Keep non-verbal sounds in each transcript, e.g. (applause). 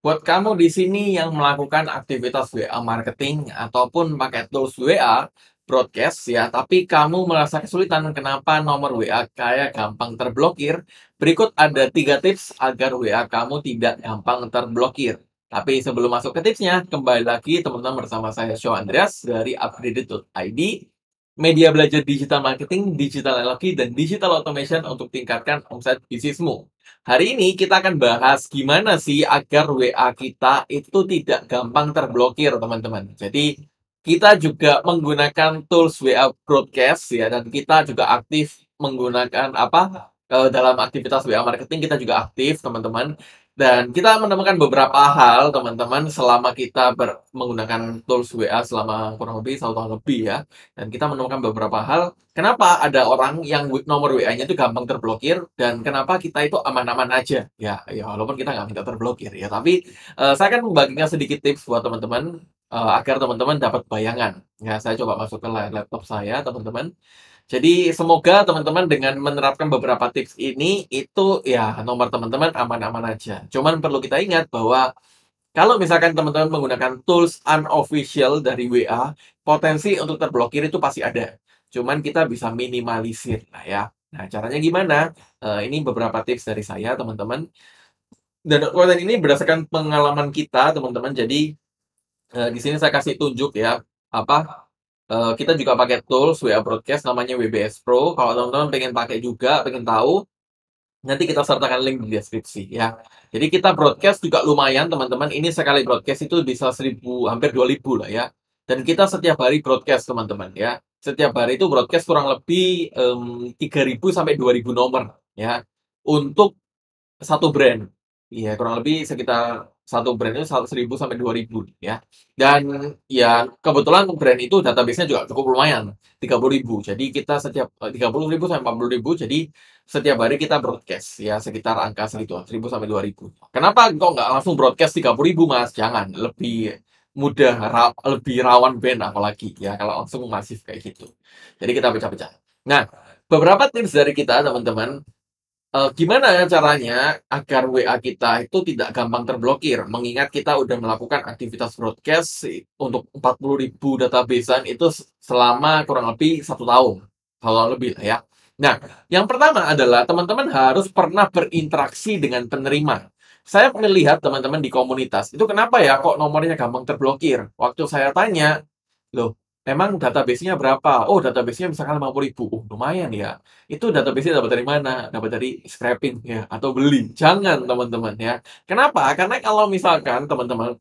Buat kamu di sini yang melakukan aktivitas WA marketing ataupun pakai tools WA broadcast ya, tapi kamu merasa kesulitan kenapa nomor WA kayak gampang terblokir, berikut ada tiga tips agar WA kamu tidak gampang terblokir. Tapi sebelum masuk ke tipsnya, kembali lagi teman-teman bersama saya Show Andreas dari upgraded.id media belajar digital marketing, digital alloki, dan digital automation untuk tingkatkan omset bisnismu. Hari ini kita akan bahas gimana sih agar WA kita itu tidak gampang terblokir, teman-teman. Jadi, kita juga menggunakan tools WA broadcast ya dan kita juga aktif menggunakan apa eh, dalam aktivitas WA marketing kita juga aktif, teman-teman. Dan kita menemukan beberapa hal, teman-teman, selama kita ber menggunakan tools WA selama kurang lebih satu tahun lebih ya. Dan kita menemukan beberapa hal, kenapa ada orang yang nomor WA-nya itu gampang terblokir, dan kenapa kita itu aman-aman aja. Ya, ya walaupun kita nggak minta terblokir ya. Tapi uh, saya akan membagikan sedikit tips buat teman-teman, uh, agar teman-teman dapat bayangan. Ya, saya coba masuk ke laptop saya, teman-teman. Jadi semoga teman-teman dengan menerapkan beberapa tips ini itu ya nomor teman-teman aman-aman aja. Cuman perlu kita ingat bahwa kalau misalkan teman-teman menggunakan tools unofficial dari WA, potensi untuk terblokir itu pasti ada. Cuman kita bisa minimalisir lah ya. Nah, caranya gimana? Uh, ini beberapa tips dari saya, teman-teman. Dan konten ini berdasarkan pengalaman kita, teman-teman. Jadi uh, di sini saya kasih tunjuk ya apa Eh, kita juga pakai tools WA Broadcast namanya WBS Pro. Kalau teman-teman pengen pakai juga, pengen tahu, nanti kita sertakan link di deskripsi ya. Jadi kita broadcast juga lumayan teman-teman. Ini sekali broadcast itu bisa 1000 hampir ribu lah ya. Dan kita setiap hari broadcast teman-teman ya. Setiap hari itu broadcast kurang lebih um, ribu sampai dua ribu nomor ya untuk satu brand Iya, kurang lebih sekitar satu brand itu satu 1.000 sampai ribu ya. Dan ya kebetulan brand itu database-nya juga cukup lumayan, tiga puluh ribu Jadi kita setiap eh, tiga puluh ribu sampai empat puluh ribu jadi setiap hari kita broadcast ya sekitar angka segitu, seribu sampai dua ribu. Kenapa kok nggak langsung broadcast tiga puluh ribu Mas? Jangan, lebih mudah, ra lebih rawan brand apalagi ya kalau langsung masif kayak gitu. Jadi kita pecah-pecah. Nah, beberapa tips dari kita teman-teman uh, gimana caranya agar WA kita itu tidak gampang terblokir mengingat kita udah melakukan aktivitas broadcast untuk 40.000 databasean itu selama kurang lebih satu tahun kalau lebih lah ya nah yang pertama adalah teman-teman harus pernah berinteraksi dengan penerima saya melihat teman-teman di komunitas itu kenapa ya kok nomornya gampang terblokir waktu saya tanya loh Emang database-nya berapa? Oh, database-nya misalkan ribu. Oh, lumayan ya. Itu database-nya dapat dari mana? Dapat dari scraping ya atau beli. Jangan, teman-teman ya. Kenapa? Karena kalau misalkan teman-teman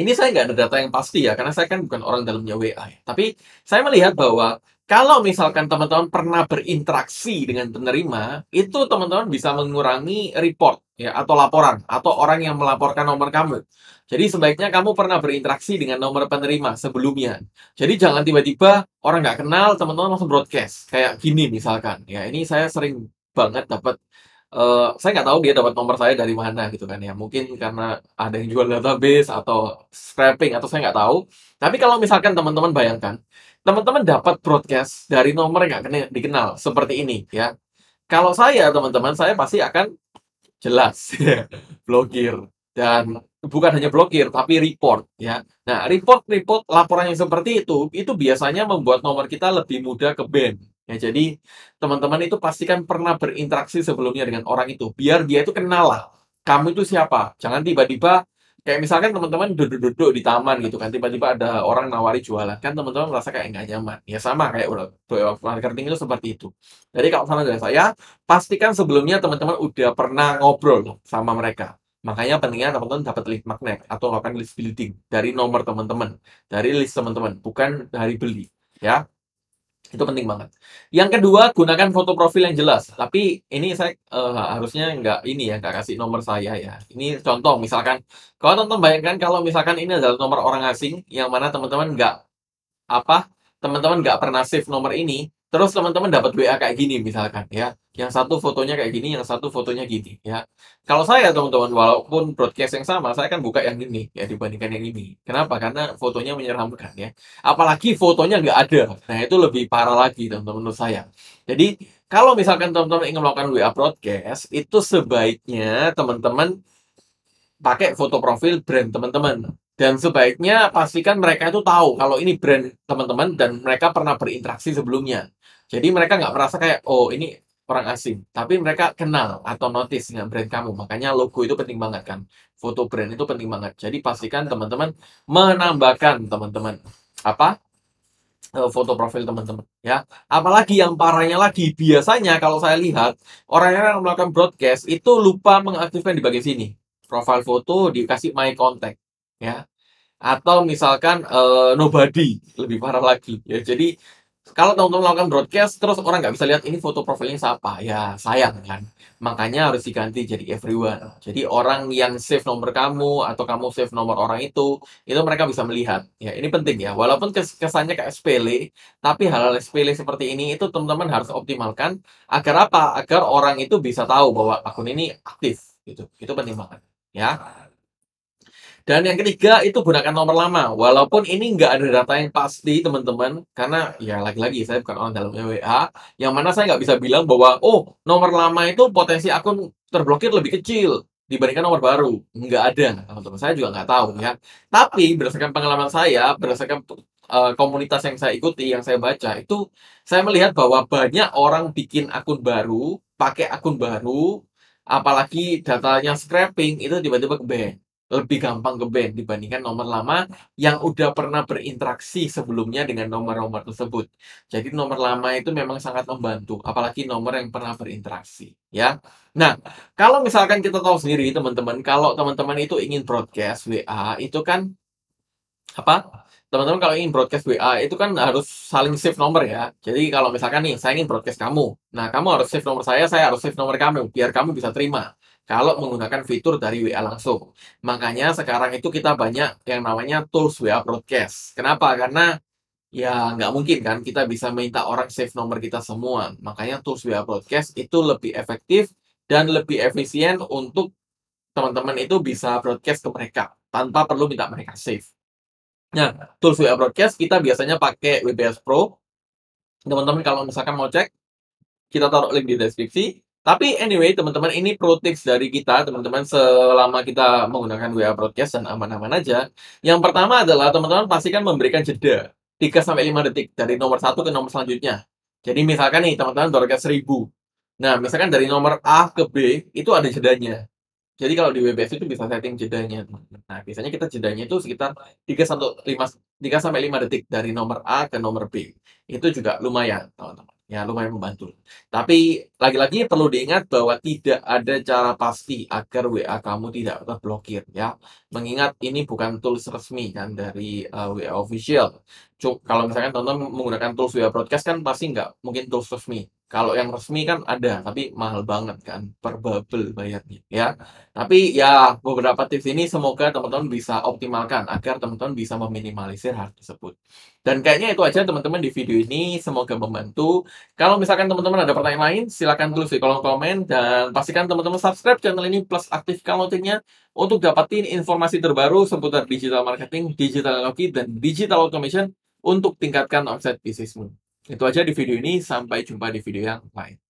ini saya nggak ada data yang pasti ya, karena saya kan bukan orang dalamnya WA. Ya. Tapi saya melihat bahwa kalau misalkan teman-teman pernah berinteraksi dengan penerima, itu teman-teman bisa mengurangi report ya atau laporan atau orang yang melaporkan nomor kamu. Jadi sebaiknya kamu pernah berinteraksi dengan nomor penerima sebelumnya. Jadi jangan tiba-tiba orang nggak kenal teman-teman langsung broadcast kayak gini misalkan. Ya ini saya sering banget dapat uh, saya nggak tahu dia dapat nomor saya dari mana gitu kan ya, mungkin karena ada yang jual database atau scraping atau saya nggak tahu. Tapi kalau misalkan teman-teman bayangkan, teman-teman dapat broadcast dari nomor yang nggak dikenal seperti ini ya. Kalau saya teman-teman, saya pasti akan jelas (laughs) ya, blokir dan bukan hanya blokir tapi report ya. Nah, report report laporan yang seperti itu itu biasanya membuat nomor kita lebih mudah ke band Ya, jadi teman-teman itu pastikan pernah berinteraksi sebelumnya dengan orang itu. Biar dia itu kenal lah. Kamu itu siapa? Jangan tiba-tiba kayak misalkan teman-teman duduk-duduk di taman gitu kan tiba-tiba ada orang nawari jualan kan teman-teman merasa kayak nggak nyaman ya sama kayak marketing itu seperti itu jadi kalau sama dari saya pastikan sebelumnya teman-teman udah pernah ngobrol sama mereka makanya pentingnya teman-teman dapat lead magnet atau melakukan list building dari nomor teman-teman dari list teman-teman bukan dari beli ya itu penting banget. Yang kedua, gunakan foto profil yang jelas. Tapi ini saya uh, harusnya nggak ini ya, nggak kasih nomor saya ya. Ini contoh, misalkan kalau teman-teman bayangkan kalau misalkan ini adalah nomor orang asing yang mana teman-teman nggak apa, teman-teman nggak pernah save nomor ini, Terus teman-teman dapat WA kayak gini misalkan ya. Yang satu fotonya kayak gini, yang satu fotonya gini ya. Kalau saya teman-teman walaupun broadcast yang sama, saya kan buka yang ini ya dibandingkan yang ini. Kenapa? Karena fotonya menyeramkan ya. Apalagi fotonya nggak ada. Nah itu lebih parah lagi teman-teman menurut saya. Jadi kalau misalkan teman-teman ingin melakukan WA broadcast, itu sebaiknya teman-teman pakai foto profil brand teman-teman dan sebaiknya pastikan mereka itu tahu kalau ini brand teman-teman dan mereka pernah berinteraksi sebelumnya. Jadi mereka nggak merasa kayak oh ini orang asing, tapi mereka kenal atau notice dengan brand kamu. Makanya logo itu penting banget kan. Foto brand itu penting banget. Jadi pastikan teman-teman menambahkan teman-teman apa? E, foto profil teman-teman ya. Apalagi yang parahnya lagi biasanya kalau saya lihat orang-orang yang melakukan broadcast itu lupa mengaktifkan di bagian sini. profile foto dikasih my contact ya atau misalkan uh, nobody lebih parah lagi ya jadi kalau teman-teman melakukan broadcast terus orang nggak bisa lihat ini foto profilnya siapa ya sayang kan makanya harus diganti jadi everyone jadi orang yang save nomor kamu atau kamu save nomor orang itu itu mereka bisa melihat ya ini penting ya walaupun kes kesannya kayak sepele tapi hal-hal sepele seperti ini itu teman-teman harus optimalkan agar apa agar orang itu bisa tahu bahwa akun ini aktif gitu itu penting banget ya dan yang ketiga itu gunakan nomor lama. Walaupun ini nggak ada data yang pasti teman-teman. Karena ya lagi-lagi saya bukan orang dalam WA. Yang mana saya nggak bisa bilang bahwa oh nomor lama itu potensi akun terblokir lebih kecil dibandingkan nomor baru nggak ada teman-teman saya juga nggak tahu ya tapi berdasarkan pengalaman saya berdasarkan eh, komunitas yang saya ikuti yang saya baca itu saya melihat bahwa banyak orang bikin akun baru pakai akun baru apalagi datanya scraping itu tiba-tiba ke bank lebih gampang ke band dibandingkan nomor lama yang udah pernah berinteraksi sebelumnya dengan nomor-nomor tersebut. Jadi nomor lama itu memang sangat membantu, apalagi nomor yang pernah berinteraksi, ya. Nah, kalau misalkan kita tahu sendiri teman-teman, kalau teman-teman itu ingin broadcast WA itu kan apa? Teman-teman kalau ingin broadcast WA itu kan harus saling save nomor ya. Jadi kalau misalkan nih saya ingin broadcast kamu, nah kamu harus save nomor saya, saya harus save nomor kamu biar kamu bisa terima kalau menggunakan fitur dari WA langsung. Makanya sekarang itu kita banyak yang namanya tools WA broadcast. Kenapa? Karena ya nggak mungkin kan kita bisa minta orang save nomor kita semua. Makanya tools WA broadcast itu lebih efektif dan lebih efisien untuk teman-teman itu bisa broadcast ke mereka tanpa perlu minta mereka save. Nah, tools WA broadcast kita biasanya pakai WBS Pro. Teman-teman kalau misalkan mau cek, kita taruh link di deskripsi tapi anyway, teman-teman, ini pro tips dari kita, teman-teman, selama kita menggunakan WA broadcast dan aman-aman aja. Yang pertama adalah teman-teman pastikan memberikan jeda 3 sampai 5 detik dari nomor satu ke nomor selanjutnya. Jadi misalkan nih teman-teman broadcast 1000. Nah, misalkan dari nomor A ke B itu ada jedanya. Jadi kalau di WBS itu bisa setting jedanya. Nah, biasanya kita jedanya itu sekitar 3 sampai 5 detik dari nomor A ke nomor B. Itu juga lumayan, teman-teman ya lumayan membantu. Tapi lagi-lagi perlu diingat bahwa tidak ada cara pasti agar WA kamu tidak terblokir ya. Mengingat ini bukan tools resmi kan dari uh, eh, WA official kalau misalkan teman-teman menggunakan tools via broadcast kan pasti nggak mungkin tools resmi. Kalau yang resmi kan ada, tapi mahal banget kan per bubble bayarnya ya. Tapi ya beberapa tips ini semoga teman-teman bisa optimalkan agar teman-teman bisa meminimalisir hal tersebut. Dan kayaknya itu aja teman-teman di video ini semoga membantu. Kalau misalkan teman-teman ada pertanyaan lain, silahkan tulis di kolom komen dan pastikan teman-teman subscribe channel ini plus aktifkan loncengnya untuk dapetin informasi terbaru seputar digital marketing, digital teknologi, dan digital automation untuk tingkatkan omset bisnismu. Itu aja di video ini, sampai jumpa di video yang lain.